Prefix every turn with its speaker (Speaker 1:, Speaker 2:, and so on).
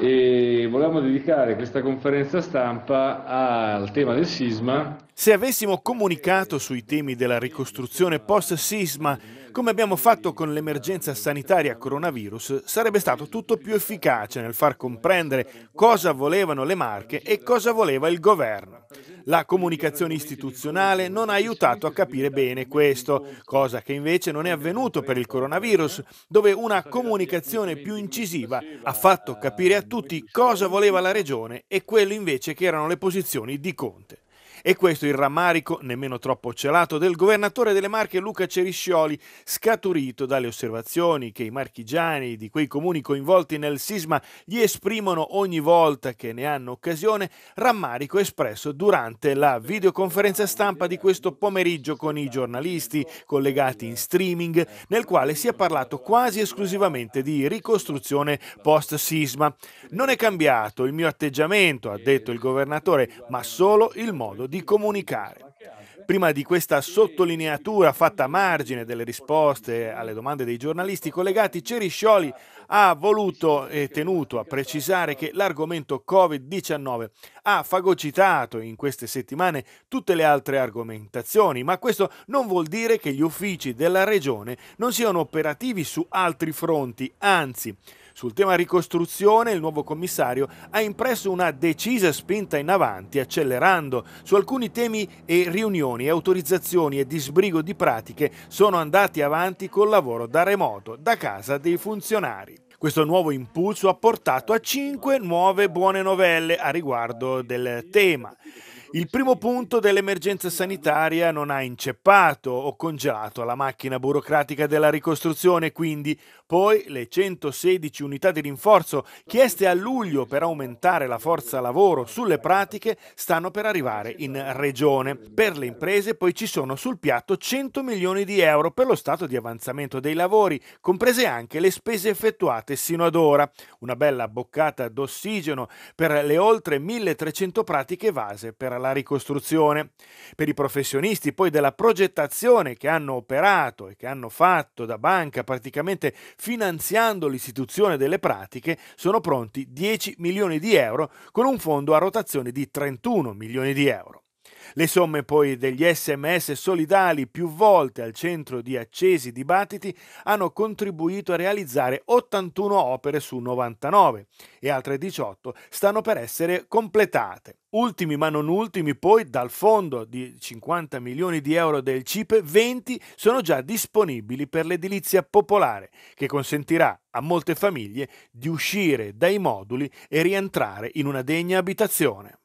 Speaker 1: e volevamo dedicare questa conferenza stampa al tema del sisma. Se avessimo comunicato sui temi della ricostruzione post-sisma, come abbiamo fatto con l'emergenza sanitaria coronavirus, sarebbe stato tutto più efficace nel far comprendere cosa volevano le Marche e cosa voleva il governo. La comunicazione istituzionale non ha aiutato a capire bene questo, cosa che invece non è avvenuto per il coronavirus, dove una comunicazione più incisiva ha fatto capire a tutti cosa voleva la regione e quelle invece che erano le posizioni di Conte. E questo il rammarico, nemmeno troppo celato, del governatore delle Marche Luca Ceriscioli, scaturito dalle osservazioni che i marchigiani di quei comuni coinvolti nel sisma gli esprimono ogni volta che ne hanno occasione, rammarico espresso durante la videoconferenza stampa di questo pomeriggio con i giornalisti collegati in streaming, nel quale si è parlato quasi esclusivamente di ricostruzione post-sisma. Non è cambiato il mio atteggiamento, ha detto il governatore, ma solo il modo di di comunicare. Prima di questa sottolineatura fatta a margine delle risposte alle domande dei giornalisti collegati, Ceriscioli ha esatto, voluto e tenuto a precisare che l'argomento Covid-19 ha fagocitato in queste settimane tutte le altre argomentazioni, ma questo non vuol dire che gli uffici della Regione non siano operativi su altri fronti, anzi sul tema ricostruzione il nuovo commissario ha impresso una decisa spinta in avanti, accelerando. Su alcuni temi e riunioni, autorizzazioni e disbrigo di pratiche sono andati avanti col lavoro da remoto, da casa dei funzionari. Questo nuovo impulso ha portato a cinque nuove buone novelle a riguardo del tema. Il primo punto dell'emergenza sanitaria non ha inceppato o congelato la macchina burocratica della ricostruzione, quindi poi le 116 unità di rinforzo chieste a luglio per aumentare la forza lavoro sulle pratiche stanno per arrivare in regione. Per le imprese poi ci sono sul piatto 100 milioni di euro per lo stato di avanzamento dei lavori, comprese anche le spese effettuate sino ad ora. Una bella boccata d'ossigeno per le oltre 1300 pratiche evase per la ricostruzione, per i professionisti poi della progettazione che hanno operato e che hanno fatto da banca praticamente finanziando l'istituzione delle pratiche, sono pronti 10 milioni di euro con un fondo a rotazione di 31 milioni di euro. Le somme poi degli sms solidali più volte al centro di accesi dibattiti hanno contribuito a realizzare 81 opere su 99 e altre 18 stanno per essere completate. Ultimi ma non ultimi, poi dal fondo di 50 milioni di euro del CIPE, 20 sono già disponibili per l'edilizia popolare, che consentirà a molte famiglie di uscire dai moduli e rientrare in una degna abitazione.